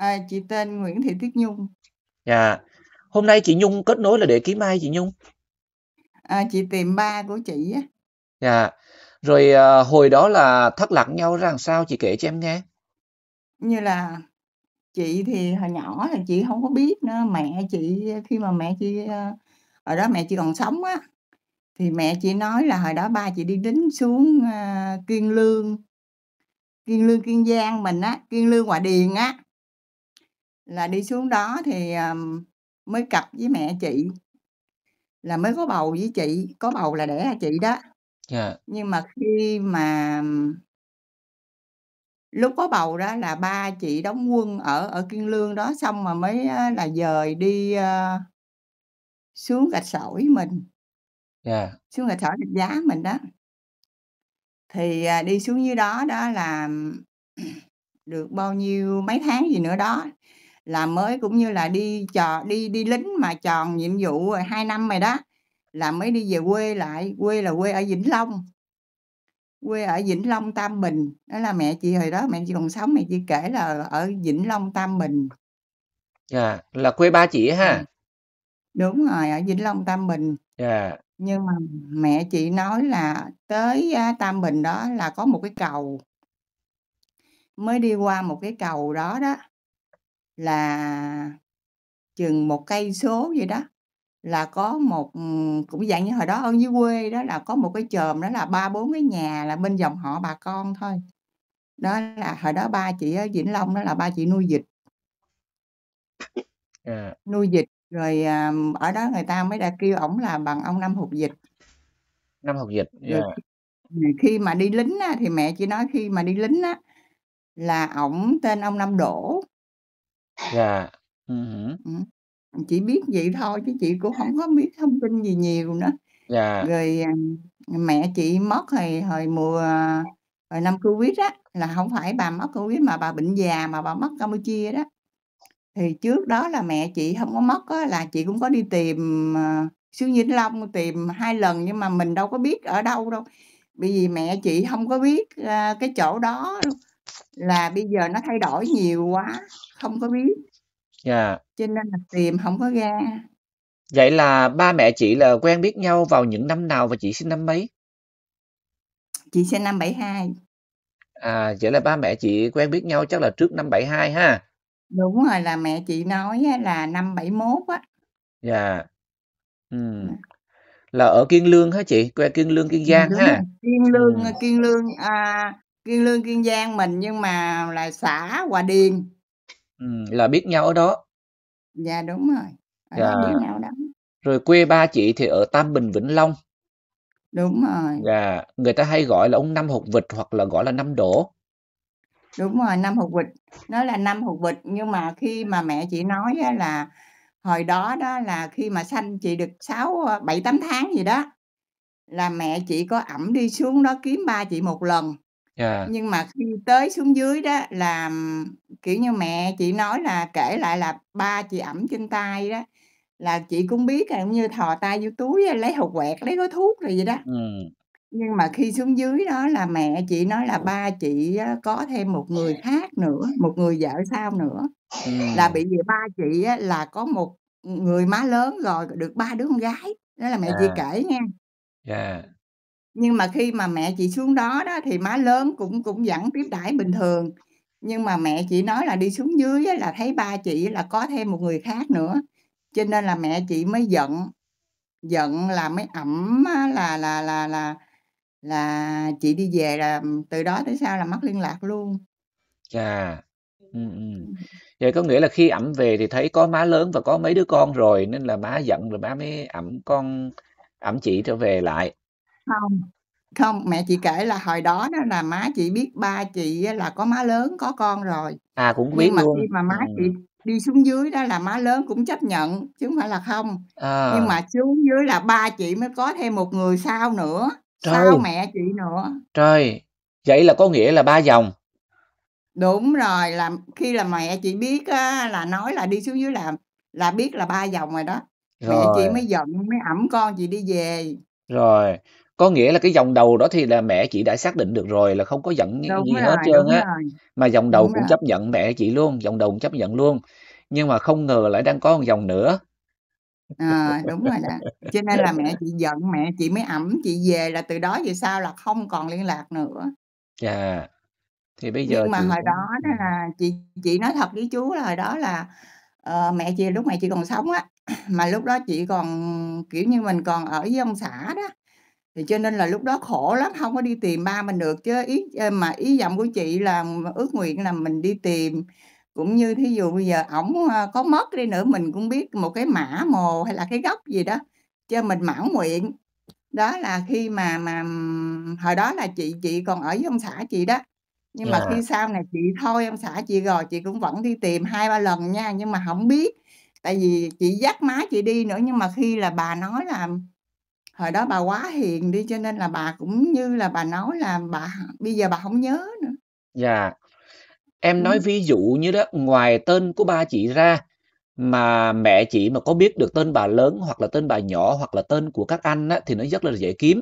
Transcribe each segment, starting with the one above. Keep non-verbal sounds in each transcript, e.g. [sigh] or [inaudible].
À, chị tên Nguyễn Thị Tuyết Nhung. Dạ. Hôm nay chị Nhung kết nối là để kiếm ai chị Nhung? À, chị tìm ba của chị á. Dạ. Rồi à, hồi đó là thất lạc nhau ra làm sao chị kể cho em nghe. Như là chị thì hồi nhỏ là chị không có biết nữa, mẹ chị khi mà mẹ chị ở à, đó mẹ chị còn sống á thì mẹ chị nói là hồi đó ba chị đi đính xuống uh, Kiên Lương Kiên Lương Kiên Giang mình á Kiên Lương Hòa Điền á là đi xuống đó thì um, mới cặp với mẹ chị là mới có bầu với chị có bầu là đẻ chị đó yeah. Dạ. nhưng mà khi mà lúc có bầu đó là ba chị đóng quân ở ở kiên lương đó xong mà mới là dời đi uh, xuống gạch sỏi mình yeah. Dạ. xuống gạch sỏi gạch giá mình đó thì uh, đi xuống dưới đó đó là được bao nhiêu mấy tháng gì nữa đó là mới cũng như là đi chờ đi đi lính mà tròn nhiệm vụ rồi hai năm rồi đó là mới đi về quê lại quê là quê ở Vĩnh Long quê ở Vĩnh Long Tam Bình đó là mẹ chị hồi đó mẹ chị còn sống mẹ chị kể là ở Vĩnh Long Tam Bình à, là quê ba chị ha ừ. đúng rồi ở Vĩnh Long Tam Bình yeah. Dạ. nhưng mà mẹ chị nói là tới Tam Bình đó là có một cái cầu mới đi qua một cái cầu đó đó là chừng một cây số gì đó là có một cũng dạng như hồi đó ở dưới quê đó là có một cái chòm đó là ba bốn cái nhà là bên dòng họ bà con thôi đó là hồi đó ba chị ở Vĩnh Long đó là ba chị nuôi dịch à. nuôi dịch rồi à, ở đó người ta mới đã kêu ổng là bằng ông năm hột dịch năm hột dịch dạ. yeah. khi mà đi lính á, thì mẹ chỉ nói khi mà đi lính á, là ổng tên ông năm đổ Dạ. Ừm hứm. Chỉ biết vậy thôi chứ chị cũng không có biết thông tin gì nhiều nữa. Dạ. Rồi, à, mẹ chị mất hồi hồi mùa hồi năm Covid á, là không phải bà mất Covid mà bà bệnh già mà bà mất Campuchia đó. Thì trước đó là mẹ chị không có mất á, là chị cũng có đi tìm, ờ, à, xứ Vĩnh Long, tìm hai lần nhưng mà mình đâu có biết ở đâu đâu, bởi vì mẹ chị không có biết, a, à, cái chỗ đó là bây giờ nó thay đổi nhiều quá không có biết yeah. Dạ. cho nên là tìm không có ra vậy là ba mẹ chị là quen biết nhau vào những năm nào và chị sinh năm mấy chị sinh năm 72 à vậy là ba mẹ chị quen biết nhau chắc là trước năm 72 ha đúng rồi là mẹ chị nói là năm 71 á dạ yeah. ừ. Dạ. là ở Kiên Lương hả chị quê Kiên Lương Kiên Giang ha Kiên Lương ừ. Kiên Lương à, Kiên Lương Kiên Giang mình nhưng mà là xã Hòa Điền. Ừ, là biết nhau ở đó. Dạ đúng rồi. Ở dạ. đó biết nhau đó. Rồi quê ba chị thì ở Tam Bình Vĩnh Long. Đúng rồi. Dạ, người ta hay gọi là ông Năm Hột Vịt hoặc là gọi là Năm Đổ. Đúng rồi, Năm Hột Vịt. Nó là Năm Hột Vịt nhưng mà khi mà mẹ chị nói là hồi đó đó là khi mà sanh chị được sáu ờ, bảy tám tháng gì đó là mẹ chị có ẩm đi xuống đó kiếm ba chị một lần yeah. Dạ. nhưng mà khi tới xuống dưới đó là kiểu như mẹ chị nói là kể lại là ba chị ẩm trên tay đó là chị cũng biết là như thò tay vô túi lấy hột quẹt lấy gói thuốc rồi vậy đó ừ. nhưng mà khi xuống dưới đó là mẹ chị nói là ba chị có thêm một người khác nữa một người vợ sao nữa ừ. là bị vì ba chị là có một người má lớn rồi được ba đứa con gái đó là mẹ yeah. Dạ. chị kể nha yeah dạ. Nhưng mà khi mà mẹ chị xuống đó đó thì má lớn cũng cũng vẫn tiếp đãi bình thường. Nhưng mà mẹ chị nói là đi xuống dưới là thấy ba chị là có thêm một người khác nữa. Cho nên là mẹ chị mới giận, giận là mới ẩm á, là là là là là chị đi về là từ đó tới sau là mất liên lạc luôn. Chà. Ừ, ừ. ừ. Vậy có nghĩa là khi ẩm về thì thấy có má lớn và có mấy đứa con rồi nên là má giận rồi má mới ẩm con ẩm chị trở về lại. Không, không, mẹ chị kể là hồi đó đó là má chị biết ba chị là có má lớn có con rồi. À, cũng biết Nhưng mà luôn. khi mà má ừ. chị đi xuống dưới đó là má lớn cũng chấp nhận, chứ không phải là không. À. Nhưng mà xuống dưới là ba chị mới có thêm một người sau nữa, sau mẹ chị nữa. Trời! Vậy là có nghĩa là ba dòng. Đúng rồi, là khi là mẹ chị biết á là nói là đi xuống dưới là là biết là ba dòng rồi đó, mẹ chị mới giận mới ẵm con chị đi về. Rồi. Có nghĩa là cái dòng đầu đó thì là mẹ chị đã xác định được rồi là không có giận Đúng gì hết rồi, trơn á, mà dòng đầu Đúng cũng rồi. chấp nhận mẹ chị luôn, dòng đầu cũng chấp nhận luôn. Nhưng mà không ngờ lại đang có một dòng nữa. Ờ, đúng rồi đó. Cho nên là mẹ chị giận, mẹ chị mới ẵm chị về là từ đó về sau là không còn liên lạc nữa. Chà, thì bây giờ Nhưng mà chị hồi đó ừ. đó là chị chị nói thật với chú là hồi đó là, ờ, mẹ chị lúc mẹ chị còn sống á, mà lúc đó chị còn, kiểu như, mình còn ở với ông xã đó thì cho nên là lúc đó khổ lắm không có đi tìm ba mình được chứ ý ờ, mà ý vọng của chị là ước nguyện là mình đi tìm cũng như thí dụ bây giờ ổng ờ, có mất đi nữa mình cũng biết một cái mã mồ hay là cái gốc gì đó cho mình mão nguyện đó là khi mà mà hồi đó là chị chị còn ở với ông xã chị đó nhưng yeah. mà khi sau này chị thôi ông xã chị rồi chị cũng vẫn đi tìm hai ba lần nha nhưng mà không biết tại vì chị dắt má chị đi nữa nhưng mà khi là bà nói là hồi đó bà quá hiền đi cho nên là bà cũng như là bà nói là bà bây giờ bà không nhớ nữa dạ em ừ. nói ví dụ như đó ngoài tên của ba chị ra mà mẹ chị mà có biết được tên bà lớn hoặc là tên bà nhỏ hoặc là tên của các anh á, thì nó rất là dễ kiếm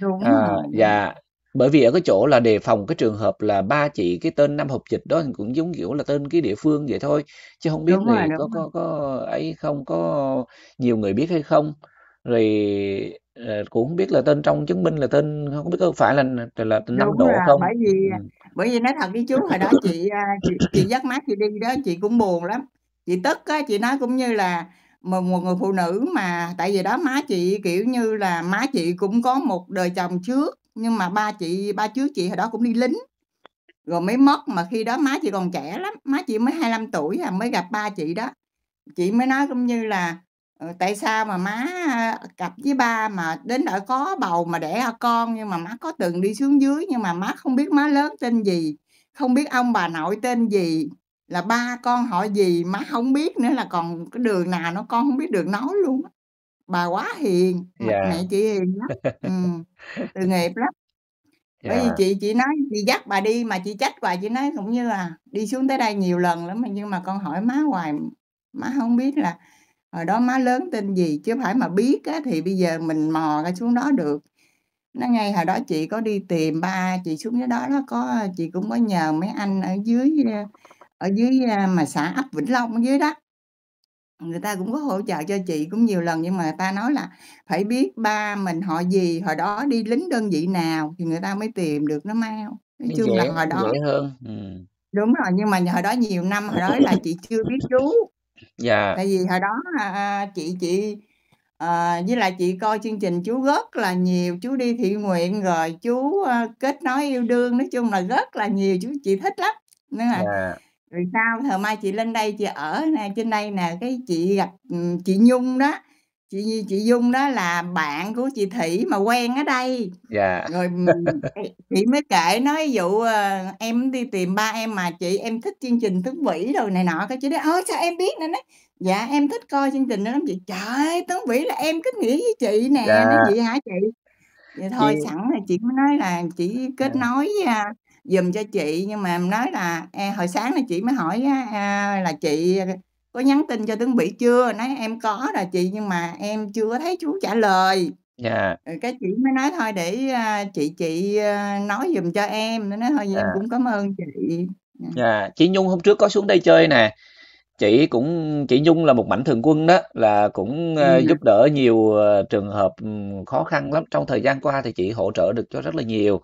đúng à, rồi. dạ bởi vì ở cái chỗ là đề phòng cái trường hợp là ba chị cái tên năm học dịch đó cũng giống kiểu là tên cái địa phương vậy thôi chứ không biết đúng rồi, thì có có có ấy không có nhiều người biết hay không rồi Ờ, cũng không biết là tên trong chứng minh là tên không biết có phải là là tên Nam Đúng Độ không? bởi vì ừ. bởi vì nói thật với chú hồi đó chị, à, chị chị dắt má chị đi đó, chị cũng buồn lắm. Chị tức á, chị nói cũng như là một, một người phụ nữ mà tại vì đó má chị, kiểu như là, má chị cũng có một đời chồng trước, nhưng mà ba chị ba trước chị hồi đó cũng đi lính, rồi mới mất, mà khi đó má chị còn trẻ lắm, má chị mới 25 tuổi à, mới gặp ba chị đó. Chị mới nói cũng như là Ừ, tại sao mà má ờ, cặp với ba mà đến đợi có bầu mà đẻ con nhưng mà má có từng đi xuống dưới nhưng mà má không biết má lớn tên gì không biết ông bà nội tên gì là ba con họ gì má không biết nữa là còn cái đường nào nó con không biết đường nói luôn bà quá hiền yeah. Dạ. mẹ chị hiền lắm ừ. từ [laughs] nghiệp lắm bởi vì dạ. chị chị nói chị dắt bà đi mà chị trách bà chị nói cũng như là đi xuống tới đây nhiều lần lắm mà nhưng mà con hỏi má hoài má không biết là hồi đó má lớn tên gì chứ phải mà biết á, thì bây giờ mình mò ra xuống đó được nó ngay hồi đó chị có đi tìm ba chị xuống dưới đó nó có chị cũng có nhờ mấy anh ở dưới ờ, ở dưới ờ, mà xã ấp Vĩnh Long ở dưới đó người ta cũng có hỗ trợ cho chị cũng nhiều lần nhưng mà người ta nói là phải biết ba mình họ gì hồi đó đi lính đơn vị nào thì người ta mới tìm được nó mau nói chung dễ, là hồi đó dễ hơn ừ. đúng rồi nhưng mà hồi đó nhiều năm hồi đó là chị chưa biết chú Dạ. Tại vì hồi đó, à, à, chị chị, ờ, với lại chị coi chương trình chú rất là nhiều, chú đi thiện nguyện rồi chú, ơ, ờ, kết nối yêu đương, nói chung là rất là nhiều, chú chị thích lắm. Nên là Dạ. rồi sau thời mai chị lên đây chị ở nè, trên đây nè, cái chị gặp, ừ, chị Nhung đó, chị chị Dung đó là bạn của chị Thủy mà quen ở đây. Dạ. Rồi ừ, chị mới kể nói vụ ờ, em đi tìm ba em mà chị em thích chương trình Tuấn Vĩ rồi này nọ cái chị đấy ơi sao em biết nữa nói dạ em thích coi chương trình đó lắm chị trời ơi, Tuấn Vĩ là em kết nghĩa với chị nè dạ. nói vậy hả chị vậy dạ thôi Chị sẵn là chị mới nói là chị kết Dạ. nối à, giùm cho chị nhưng mà nói là em hồi sáng là chị mới hỏi à, là chị có nhắn tin cho tướng bị chưa nói em có rồi chị nhưng mà em chưa thấy chú trả lời yeah. Dạ. Ừ, cái chị mới nói thôi để uh, chị chị uh, nói giùm cho em nó nói thôi yeah. Dạ, em dạ. cũng cảm ơn chị yeah. chị nhung hôm trước có xuống đây chơi nè chị cũng chị nhung là một mạnh thường quân đó là cũng uh, ừ. giúp đỡ nhiều uh, trường hợp khó khăn lắm trong thời gian qua thì chị hỗ trợ được cho rất là nhiều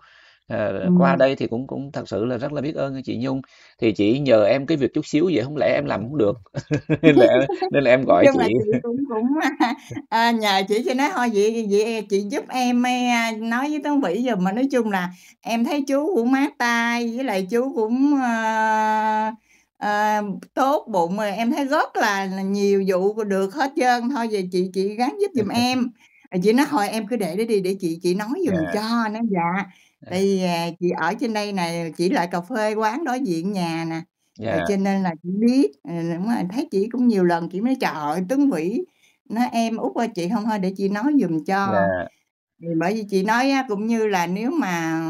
Ờ, ừ. qua đây thì cũng cũng thật sự là rất là biết ơn chị Nhung thì chị nhờ em cái việc chút xíu vậy không lẽ em làm không được [laughs] nên là nên là em gọi Chứ chị. chị cũng cũng [laughs] à, nhờ chị cho nói thôi vậy vậy chị giúp em nói với tuấn Vĩ giờ mà nói chung là em thấy chú cũng mát tay với lại chú cũng uh, à, tốt bụng rồi em thấy rất là, là nhiều vụ được hết trơn thôi vậy chị chị gắng giúp giùm em chị nói thôi em cứ để đó đi để chị chị nói giùm dạ. cho nó dạ Tại à. vì, à, chị ở trên đây này chỉ lại cà phê quán đối diện nhà nè, Yeah. Dạ. cho nên là chị biết, ờ, đúng rồi, thấy chị cũng nhiều lần chị mới: chọn ơi, Tuấn Vĩ!" Nói: "Em Út ơi, chị không thôi để chị nói giùm cho." Yeah. Dạ. bởi vì chị nói cũng như là nếu mà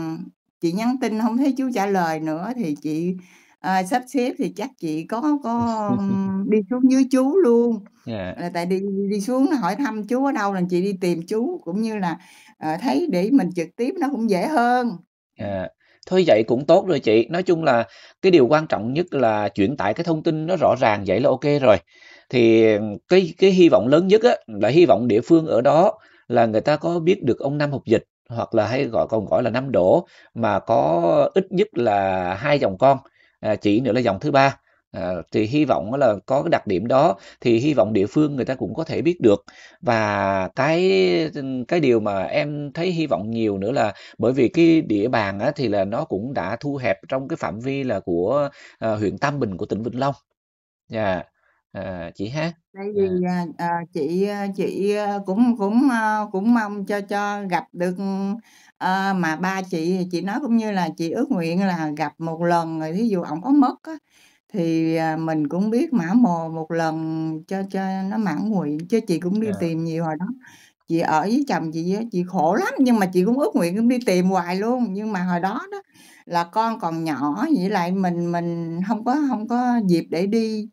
chị nhắn tin không thấy chú trả lời nữa thì chị, ờ, sắp xếp thì chắc chị có có, đi xuống dưới chú luôn, Yeah. Dạ. là ờ, tại đi đi xuống hỏi thăm chú ở đâu là chị đi tìm chú, cũng như là Ờ, thấy để mình trực tiếp nó cũng dễ hơn. À, thôi vậy cũng tốt rồi chị. Nói chung là cái điều quan trọng nhất là chuyển tải cái thông tin nó rõ ràng vậy là ok rồi. Thì cái cái hy vọng lớn nhất á là hy vọng địa phương ở đó là người ta có biết được ông Năm Hục Dịch hoặc là hay gọi còn gọi là Năm đổ mà có ít nhất là hai dòng con, à, chị nữa là dòng thứ ba. À, thì hy vọng là có cái đặc điểm đó thì hy vọng địa phương người ta cũng có thể biết được và cái cái điều mà em thấy hy vọng nhiều nữa là bởi vì cái địa bàn á, thì là nó cũng đã thu hẹp trong cái phạm vi là của à, huyện Tam Bình của tỉnh Vĩnh Long. Dạ. À, chị ha. Tại dạ. vì à, à, chị à, chị à, cũng cũng à, cũng mong cho cho gặp được à, mà ba chị chị nói cũng như là chị ước nguyện là gặp một lần rồi thí dụ ông có mất á thì, à, mình cũng biết mã mồ một lần cho cho nó mãn nguyện, chứ chị cũng đi Ờ. tìm nhiều hồi đó. Chị ở với chồng chị á, chị khổ lắm, nhưng mà chị cũng ước nguyện cũng đi tìm hoài luôn, nhưng mà hồi đó đó là con còn nhỏ, vậy lại mình mình không có không có dịp để đi.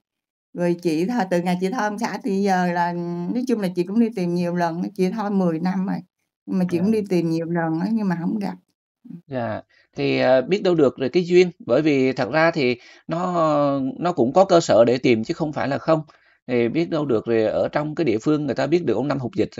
Rồi chị thôi từ ngày chị thơm xã thì giờ là nói chung là chị cũng đi tìm nhiều lần chị thôi 10 năm rồi, nhưng mà chị cũng à. đi tìm nhiều lần nhưng mà không gặp. Dạ, thì, à, biết đâu được rồi cái duyên, bởi vì thật ra thì nó nó cũng có cơ sở để tìm chứ không phải là không. Thì biết đâu được rồi ở trong cái địa phương người ta biết được ông năm hụt dịch.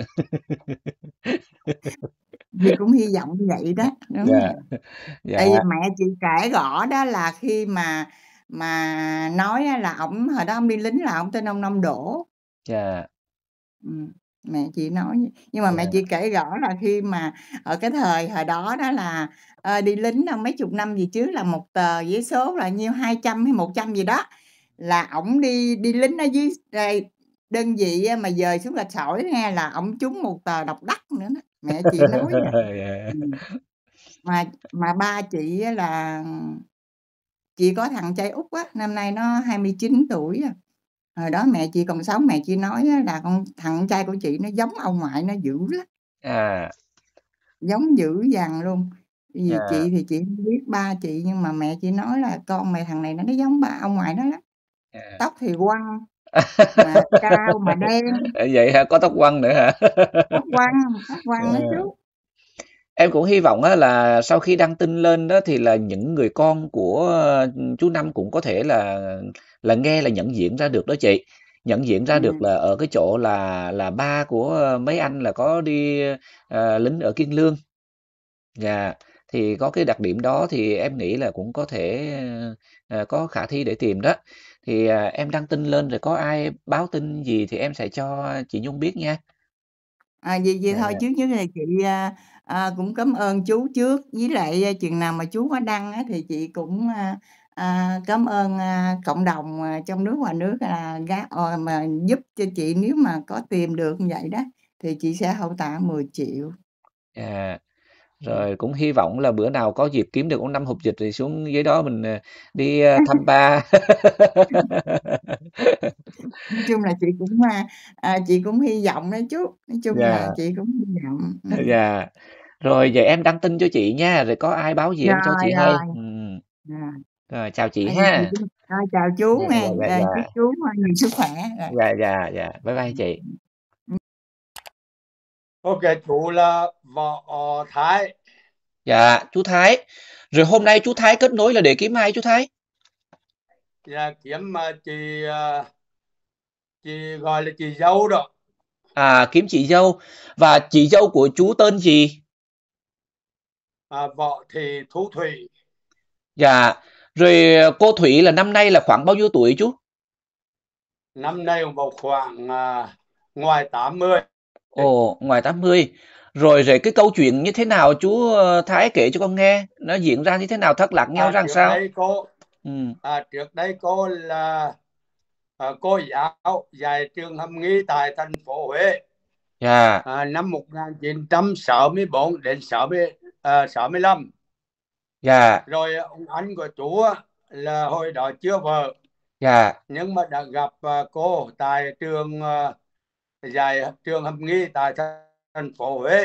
thì cũng hy vọng vậy đó, đúng Dạ, rồi. Dạ. Tại vì mẹ chị kể rõ đó là khi mà mà nói là ổng hồi đó ổng đi lính là ông tên ông Năm đổ Dạ. Ừm. Mẹ chị nói nhưng mà mẹ chị kể rõ là khi mà ở cái thời hồi đó đó là, ờ, đi lính đâu mấy chục năm gì trước là một tờ giấy số là nhiêu 200 hay 100 gì đó, là ổng đi đi lính ở dưới đây đơn vị mà dời xuống rạch sỏi nghe là ổng trúng một tờ độc đắc nữa đó, mẹ chị nói [laughs] Yeah. Mà mà ba chị là chị có thằng trai út á, năm nay nó 29 tuổi à. Hồi đó mẹ chị còn sống, mẹ chị nói là con thằng trai của chị nó giống ông ngoại nó dữ lắm. À. Giống dữ dằn luôn. Vì chị à. thì chị biết ba chị, nhưng mà mẹ chị nói là "Con mày thằng này nó giống ba ông ngoại nó lắm, À. tóc thì quăn, [laughs] mà cao mà đen." vậy hả? Có tóc quăn nữa hả? Tóc quăn, tóc quăn nó Ờ. Em cũng hy vọng là sau khi đăng tin lên đó thì là những người con của, ừ, chú Năm cũng có thể là là nghe là nhận diện ra được đó chị. Nhận diện ra được là ở cái chỗ là là ba của, mấy anh là có đi, ờ, lính ở Kiên Lương. Dạ, thì có cái đặc điểm đó thì em nghĩ là cũng có thể, ờ, có khả thi để tìm đó. Thì, à, em đăng tin lên rồi có ai báo tin gì thì em sẽ cho chị Nhung biết nha. À, vậy vậy dạ. thôi trước nhất là chị, a, à, à, cũng cảm ơn chú trước với lại ờ, chuyện nào mà chú có đăng á, thì chị cũng à, à, cảm ơn à, cộng đồng trong nước và nước là gác à, mà giúp cho chị nếu mà có tìm được như vậy đó thì chị sẽ hậu tạ 10 triệu. Yeah à rồi cũng hy vọng là bữa nào có dịp kiếm được ông năm hộp dịch thì xuống dưới đó mình ờ, đi ờ, [laughs] thăm ba nói chung là chị cũng ờ, à, chị cũng hy vọng đấy chút nói chung yeah. là dạ. chị cũng hy vọng ừ. dạ yeah. rồi vậy em đăng tin cho chị nha rồi có ai báo gì rồi, em cho chị rồi. hay ừ. yeah. Dạ. rồi chào chị rồi, ha chào chú dạ, nè dạ, dạ, dạ. chúc chú nhiều sức khỏe dạ dạ dạ bye bye chị ừ. Ok, chú là Võ ờ, Thái. Dạ, chú Thái. Rồi hôm nay chú Thái kết nối là để kiếm ai chú Thái? Dạ, kiếm mà ờ, chị ờ, chị gọi là chị dâu đó. À, kiếm chị dâu. Và chị dâu của chú tên gì? À, Võ Thị Thu Thủy. Dạ. Rồi cô Thủy là năm nay là khoảng bao nhiêu tuổi chú? Năm nay vào khoảng uh, ngoài 80. Ồ, ngoài 80. Rồi rồi cái câu chuyện như thế nào chú, ờ, Thái kể cho con nghe? Nó diễn ra như thế nào? Thất lạc nhau À, ra làm trước sao? đây cô Ừm. à, trước đây cô là ờ, cô giáo dạy trường hâm Nghi tại thành phố Huế Dạ. à, năm 1964 đến 60, à, 65. Dạ. Rồi ông anh của chú là hồi đó chưa vợ Dạ. nhưng mà đã gặp à, cô tại trường à, dạy trường hâm nghi tại thành phố Huế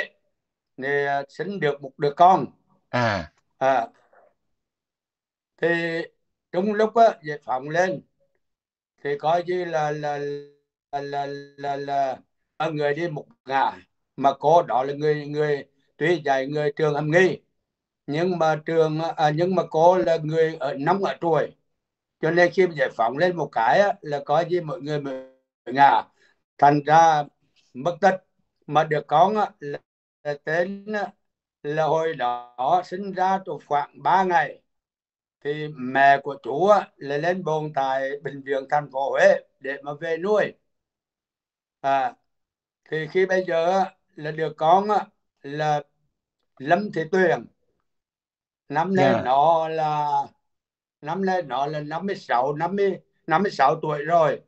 thì sinh à, được một đứa con à, à thì trong lúc á, giải phóng lên thì coi như là là là là là, là, là người đi một ngả mà cô đó là người người tuy dạy người trường hâm nghi nhưng mà trường à, nhưng mà cô là người ở nóng ở tuổi cho nên khi giải phóng lên một cái á, là có gì mọi người ngả thành ra mất tích mà được con là, là tên là hồi đó sinh ra trong khoảng 3 ngày thì mẹ của chú là lên bồn tại bệnh viện thành phố Huế để mà về nuôi à, thì khi bây giờ là được con là Lâm Thị Tuyền năm nay yeah. Dạ. nó là năm nay nó là 56 50 56 tuổi rồi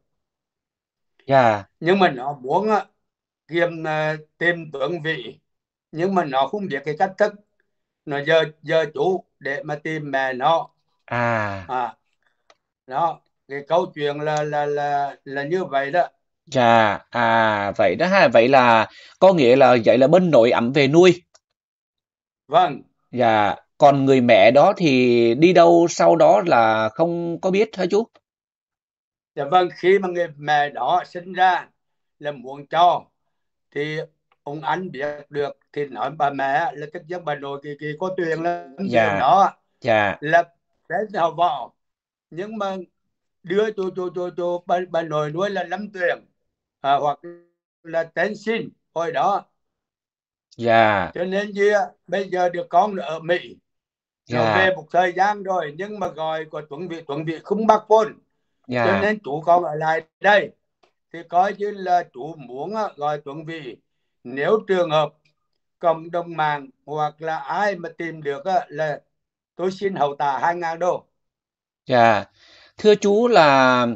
dạ nhưng mà nó muốn ờ, kiếm ờ, tìm tướng vị nhưng mà nó không biết cái cách thức nó giờ giờ chủ để mà tìm mẹ nó à à đó cái câu chuyện là là là là như vậy đó dạ à vậy đó ha vậy là có nghĩa là vậy là bên nội ẩm về nuôi vâng dạ còn người mẹ đó thì đi đâu sau đó là không có biết hả chú dạ vâng khi mà người mẹ đó sinh ra là muốn cho thì ông anh biết được thì nói bà mẹ là chắc chắn bà nội kỳ kỳ có tiền lắm dạ. đó dạ. là sẽ đào vào nhưng mà đưa cho cho cho cho bà, bà nội nuôi là lắm tiền à, hoặc là tên xin hồi đó dạ. cho nên gì bây giờ được con ở mỹ dạ. về một thời gian rồi nhưng mà gọi của tuấn vị tuấn vị không bắt phone yeah. cho dạ. nên chú còn ở lại đây thì coi như là chú muốn ờ, gọi chuẩn bị nếu trường hợp cộng đồng mạng hoặc là ai mà tìm được ờ, là tôi xin hậu tạ hai ngàn đô. Dạ. Thưa chú là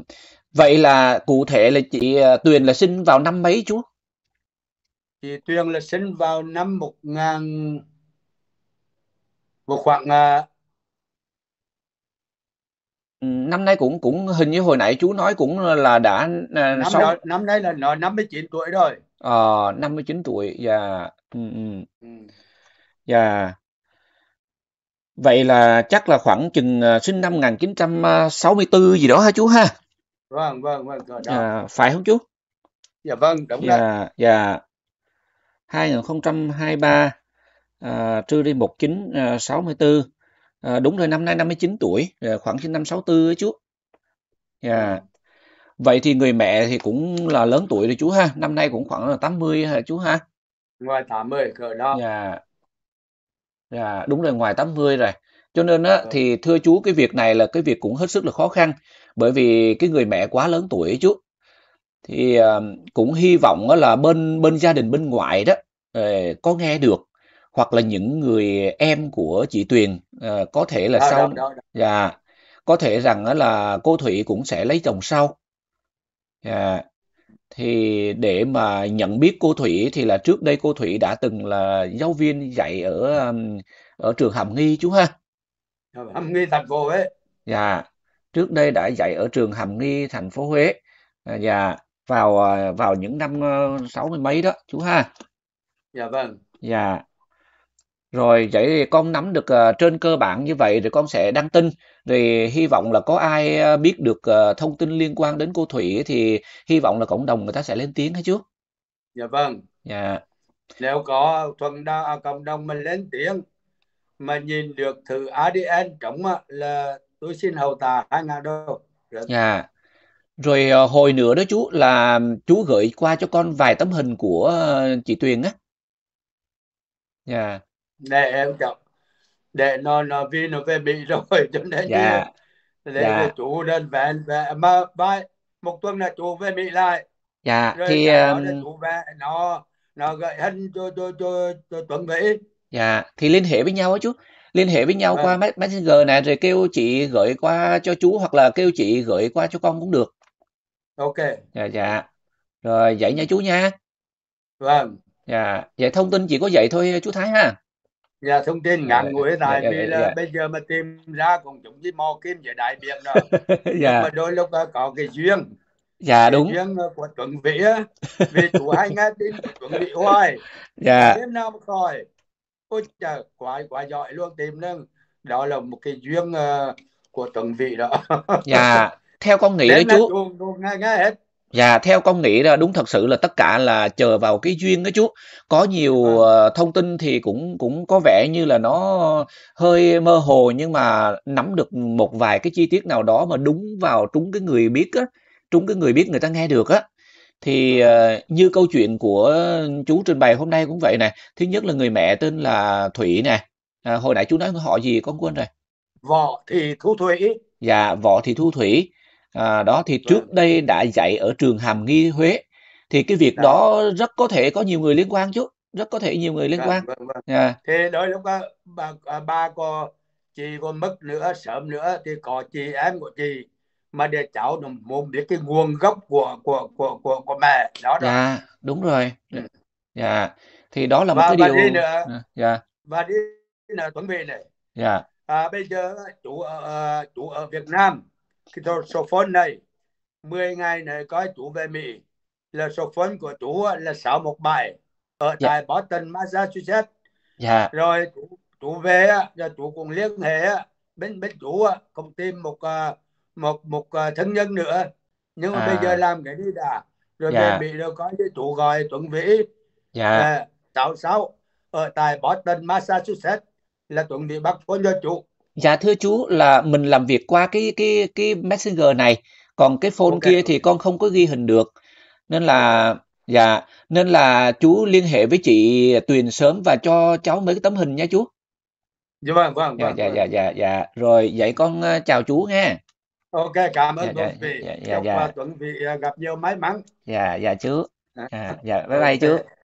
vậy là cụ thể là chị ờ, Tuyền là sinh vào năm mấy chú? Chị Tuyền là sinh vào năm một ngàn một khoảng năm nay cũng cũng hình như hồi nãy chú nói cũng là đã à, năm, sau... năm nay là nó 59 tuổi rồi ờ à, 59 tuổi và dạ. yeah. ừ, ừ. ừ. Dạ. vậy là chắc là khoảng chừng à, sinh năm 1964 gì đó hả chú ha vâng vâng vâng rồi đó. À, phải không chú dạ vâng đúng dạ rồi. dạ 2023 à, trừ đi 1964 à, đúng rồi năm nay 59 tuổi à, khoảng sinh năm 64 chú yeah. Dạ. Ờ. vậy thì người mẹ thì cũng là lớn tuổi rồi chú ha năm nay cũng khoảng là 80 hả chú ha ngoài 80 cỡ đó yeah. Dạ. Yeah, dạ, đúng rồi ngoài 80 rồi cho nên á, thì vâng. thưa chú cái việc này là cái việc cũng hết sức là khó khăn bởi vì cái người mẹ quá lớn tuổi ấy chú thì uh, cũng hy vọng là bên bên gia đình bên ngoại đó uh, có nghe được hoặc là những người em của chị Tuyền à, có thể là đó, sau đó, đó, dạ, có thể rằng là cô Thủy cũng sẽ lấy chồng sau dạ. thì để mà nhận biết cô Thủy thì là trước đây cô Thủy đã từng là giáo viên dạy ở ở trường Hàm Nghi chú ha Hàm Nghi thành phố Huế dạ trước đây đã dạy ở trường Hàm Nghi thành phố Huế à, dạ vào ờ, vào những năm sáu mươi mấy đó chú ha dạ vâng dạ rồi vậy thì con nắm được uh, trên cơ bản như vậy thì con sẽ đăng tin rồi hy vọng là có ai ờ, biết được uh, thông tin liên quan đến cô Thủy thì hy vọng là cộng đồng người ta sẽ lên tiếng hay chứ dạ vâng dạ nếu có thuận đa à, cộng đồng mình lên tiếng mà nhìn được thử ADN trống là tôi xin hầu tà 2 ngàn đô rồi. Dạ. dạ rồi hồi nữa đó chú là chú gửi qua cho con vài tấm hình của chị Tuyền á dạ để em chồng để nó nó vì nó phải [laughs] bị rồi cho nên dạ. để dạ. chú lên vẹn về mà bài một tuần là chú về bị lại dạ rồi thì um... chú về nó nó gợi hình cho cho cho, cho tuần về dạ thì liên hệ với nhau á chú liên hệ với nhau à. qua messenger này rồi kêu chị gửi qua cho chú hoặc là kêu chị gửi qua cho con cũng được ok dạ dạ rồi vậy nha chú nha vâng dạ vậy thông tin chỉ có vậy thôi chú Thái ha dạ thông tin dạ, ngắn ngủi tại dạ, dạ, vì là bây giờ mà tìm ra còn chúng với mò kim về đại biệt rồi [laughs] dạ. mà đôi lúc ờ, có cái duyên dạ cái đúng duyên ờ, của tuấn vĩ vì chủ hai nghe tin tuấn vĩ hoài [laughs] dạ đêm nào mà coi ôi trời quá quá giỏi luôn tìm nâng đó là một cái duyên ờ, của tuấn vĩ đó dạ [laughs] theo con nghĩ đấy chú nghe, nghe hết Dạ, theo con nghĩ là đúng thật sự là tất cả là chờ vào cái duyên á chú. Có nhiều, vâng. Ờ. thông tin thì cũng cũng có vẻ như là nó hơi mơ hồ nhưng mà nắm được một vài cái chi tiết nào đó mà đúng vào trúng cái người biết á, trúng cái người biết người ta nghe được á. Thì, vâng. ờ, như câu chuyện của chú trình bày hôm nay cũng vậy nè, thứ nhất là người mẹ tên là Thủy nè, à, hồi nãy chú nói họ gì con quên rồi. võ thì thu Thủy. Dạ, Võ Thị Thu Thủy à, đó thì vâng. trước đây đã dạy ở trường hàm nghi huế thì cái việc à. đó rất có thể có nhiều người liên quan chứ rất có thể nhiều người liên vâng, quan vâng, à. thế đó lúc đó ba bà có chị có mất nữa sớm nữa thì có chị em của chị mà để cháu nó muốn biết cái nguồn gốc của của của của của mẹ đó rồi. Dạ, đúng rồi. Dạ. Thì đó là một và, cái và Đi nữa, dạ. Và đi là Tuấn về này. Dạ. À, bây giờ chủ ở ờ, chủ ở Việt Nam cái số phone này 10 ngày này có chú về Mỹ là số phone của chú là 617 ở dạ. tại Boston Massachusetts yeah. Dạ. rồi chú, chú về là chú cũng liên hệ bên bên chú công ty à, một một một à, thân nhân nữa nhưng mà à. bây giờ làm cái đi đã rồi yeah. về dạ. Mỹ rồi có cái chú gọi Tuấn Vĩ yeah. à, 66 ở tại Boston Massachusetts là Tuấn Vĩ bắt phone cho chú dạ thưa chú là mình làm việc qua cái cái cái messenger này còn cái phone okay. kia thì con không có ghi hình được nên là dạ nên là chú liên hệ với chị Tuyền sớm và cho cháu mấy cái tấm hình nha chú dạ vâng vâng dạ vâng, dạ, vâng. dạ dạ dạ rồi vậy con ờ, chào chú nghe ok cảm ơn dạ, quý dạ, dạ, dạ. Chúc dạ. Tuấn Vy ờ, gặp nhiều may mắn dạ dạ chú dạ. à, dạ bye bye okay. chú